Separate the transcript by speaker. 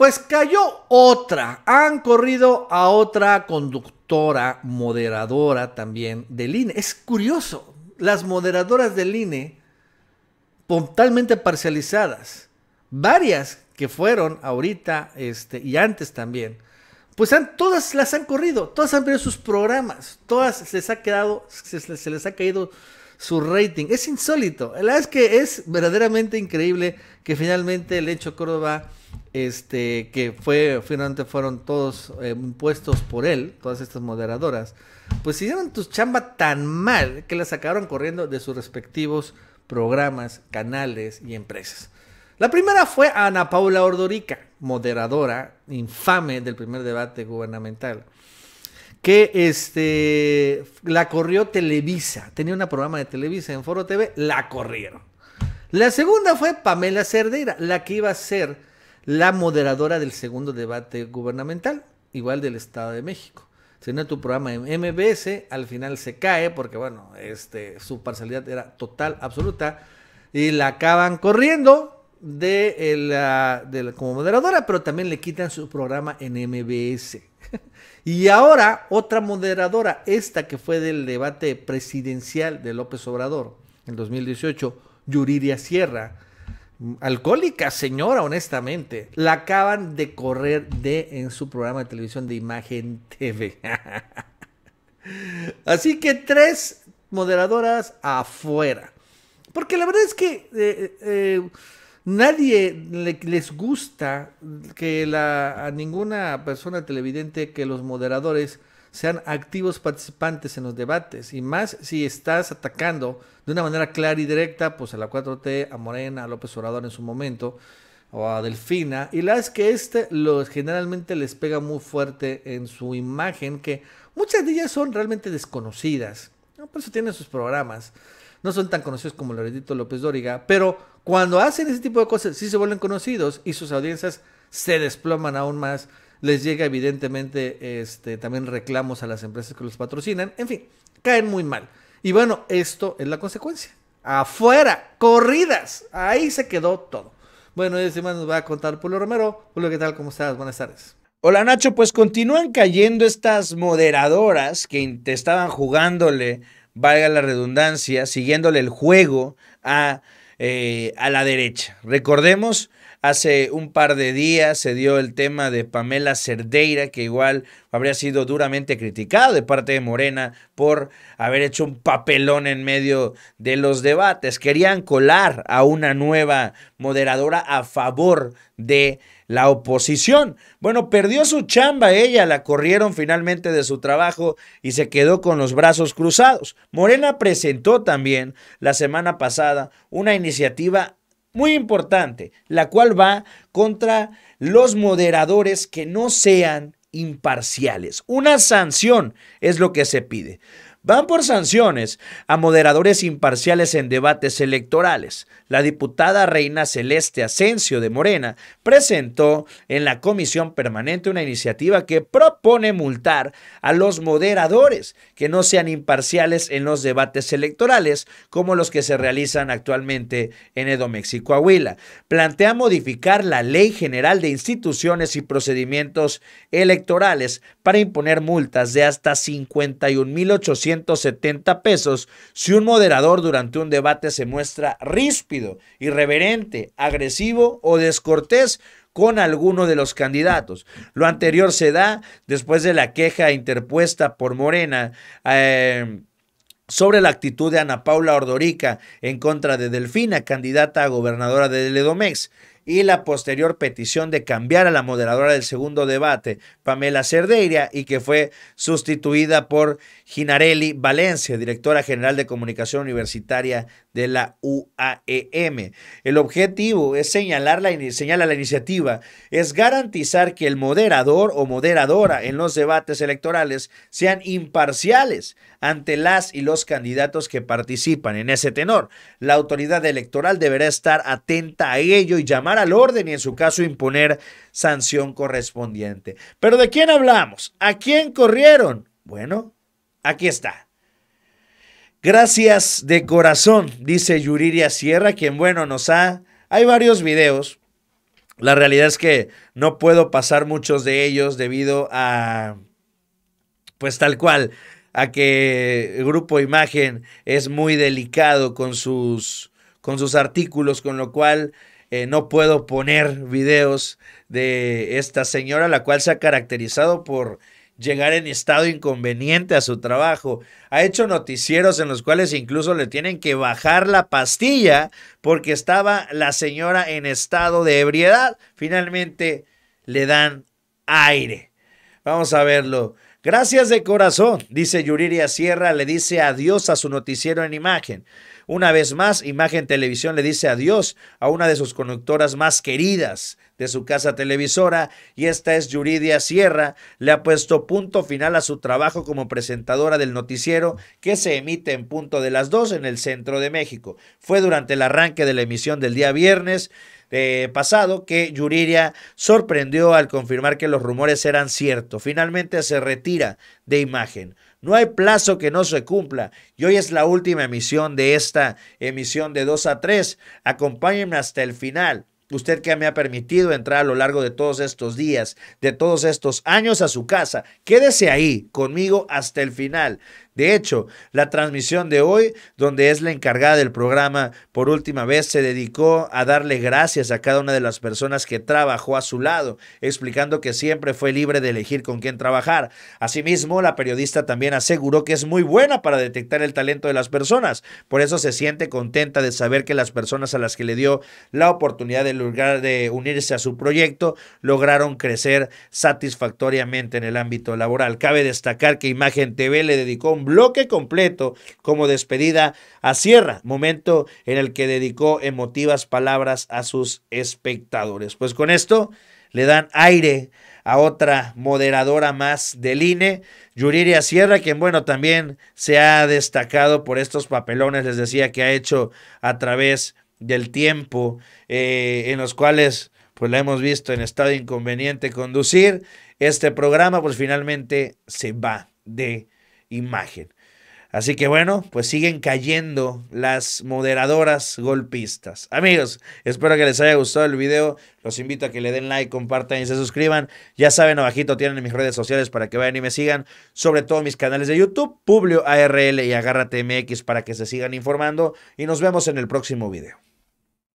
Speaker 1: Pues cayó otra. Han corrido a otra conductora, moderadora también del INE. Es curioso. Las moderadoras del INE, totalmente parcializadas, varias que fueron ahorita este, y antes también, pues todas las han corrido, todas han perdido sus programas, todas se les ha quedado, se, se les ha caído su rating. Es insólito. La verdad es que es verdaderamente increíble que finalmente el hecho Córdoba este, que fue, finalmente fueron todos eh, impuestos por él, todas estas moderadoras, pues hicieron tu chamba tan mal que la sacaron corriendo de sus respectivos programas, canales y empresas. La primera fue Ana Paula Ordorica, moderadora infame del primer debate gubernamental, que este, la corrió Televisa, tenía un programa de Televisa en Foro TV, la corrieron. La segunda fue Pamela Cerdeira, la que iba a ser la moderadora del segundo debate gubernamental, igual del Estado de México. Si no, tu programa en MBS al final se cae porque, bueno, este, su parcialidad era total, absoluta, y la acaban corriendo de eh, la, como moderadora, pero también le quitan su programa en MBS. y ahora otra moderadora, esta que fue del debate presidencial de López Obrador en 2018, Yuridia Sierra, alcohólica señora, honestamente. La acaban de correr de en su programa de televisión de Imagen TV. Así que tres moderadoras afuera. Porque la verdad es que eh, eh, nadie les gusta que la, a ninguna persona televidente que los moderadores sean activos participantes en los debates y más si estás atacando de una manera clara y directa pues a la 4T, a Morena, a López Obrador en su momento o a Delfina y la es que este los generalmente les pega muy fuerte en su imagen que muchas de ellas son realmente desconocidas. Por eso tienen sus programas. No son tan conocidos como Loredito López Dóriga, pero cuando hacen ese tipo de cosas sí se vuelven conocidos y sus audiencias se desploman aún más les llega evidentemente este, también reclamos a las empresas que los patrocinan, en fin, caen muy mal. Y bueno, esto es la consecuencia. Afuera, corridas, ahí se quedó todo. Bueno, y encima nos va a contar Pulo Romero. Pulo, ¿qué tal? ¿Cómo estás? Buenas tardes. Hola Nacho, pues continúan cayendo estas moderadoras
Speaker 2: que estaban jugándole, valga la redundancia, siguiéndole el juego a, eh, a la derecha. Recordemos Hace un par de días se dio el tema de Pamela Cerdeira, que igual habría sido duramente criticado de parte de Morena por haber hecho un papelón en medio de los debates. Querían colar a una nueva moderadora a favor de la oposición. Bueno, perdió su chamba ella, la corrieron finalmente de su trabajo y se quedó con los brazos cruzados. Morena presentó también la semana pasada una iniciativa muy importante, la cual va contra los moderadores que no sean imparciales. Una sanción es lo que se pide. Van por sanciones a moderadores imparciales en debates electorales. La diputada Reina Celeste Asensio de Morena presentó en la comisión permanente una iniciativa que propone multar a los moderadores que no sean imparciales en los debates electorales como los que se realizan actualmente en Edomex y Plantea modificar la Ley General de Instituciones y Procedimientos Electorales para imponer multas de hasta 51.800 170 pesos si un moderador durante un debate se muestra ríspido, irreverente, agresivo o descortés con alguno de los candidatos. Lo anterior se da después de la queja interpuesta por Morena. Em, sobre la actitud de Ana Paula Ordorica en contra de Delfina, candidata a gobernadora de Ledomex y la posterior petición de cambiar a la moderadora del segundo debate, Pamela Cerdeira, y que fue sustituida por Ginarelli Valencia, directora general de comunicación universitaria de la UAEM. El objetivo es señalar la, señala la iniciativa, es garantizar que el moderador o moderadora en los debates electorales sean imparciales ante las y los candidatos que participan en ese tenor. La autoridad electoral deberá estar atenta a ello y llamar al orden y en su caso imponer sanción correspondiente. Pero ¿de quién hablamos? ¿A quién corrieron? Bueno, aquí está. Gracias de corazón, dice Yuriria Sierra, quien bueno nos ha... Hay varios videos. La realidad es que no puedo pasar muchos de ellos debido a... Pues tal cual, a que el Grupo Imagen es muy delicado con sus, con sus artículos, con lo cual eh, no puedo poner videos de esta señora, la cual se ha caracterizado por llegar en estado inconveniente a su trabajo. Ha hecho noticieros en los cuales incluso le tienen que bajar la pastilla porque estaba la señora en estado de ebriedad. Finalmente le dan aire. Vamos a verlo. Gracias de corazón, dice Yuriria Sierra, le dice adiós a su noticiero en imagen. Una vez más, Imagen Televisión le dice adiós a una de sus conductoras más queridas de su casa televisora, y esta es Yuridia Sierra. Le ha puesto punto final a su trabajo como presentadora del noticiero que se emite en punto de las dos en el centro de México. Fue durante el arranque de la emisión del día viernes. Eh, pasado que Yuriria sorprendió al confirmar que los rumores eran ciertos. Finalmente se retira de imagen. No hay plazo que no se cumpla. Y hoy es la última emisión de esta emisión de 2 a 3. Acompáñenme hasta el final. Usted que me ha permitido entrar a lo largo de todos estos días, de todos estos años a su casa, quédese ahí conmigo hasta el final. De hecho, la transmisión de hoy, donde es la encargada del programa, por última vez se dedicó a darle gracias a cada una de las personas que trabajó a su lado, explicando que siempre fue libre de elegir con quién trabajar. Asimismo, la periodista también aseguró que es muy buena para detectar el talento de las personas, por eso se siente contenta de saber que las personas a las que le dio la oportunidad de, lugar de unirse a su proyecto lograron crecer satisfactoriamente en el ámbito laboral. Cabe destacar que Imagen TV le dedicó bloque completo como despedida a Sierra, momento en el que dedicó emotivas palabras a sus espectadores. Pues con esto le dan aire a otra moderadora más del INE, Yuriria Sierra, quien bueno, también se ha destacado por estos papelones, les decía, que ha hecho a través del tiempo, eh, en los cuales pues la hemos visto en estado inconveniente conducir este programa, pues finalmente se va de imagen. Así que bueno, pues siguen cayendo las moderadoras golpistas. Amigos, espero que les haya gustado el video. Los invito a que le den like, compartan y se suscriban. Ya saben, abajito tienen mis redes sociales para que vayan y me sigan. Sobre todo mis canales de YouTube, Publio ARL y Agárrate MX para que se sigan informando. Y nos vemos en el próximo video.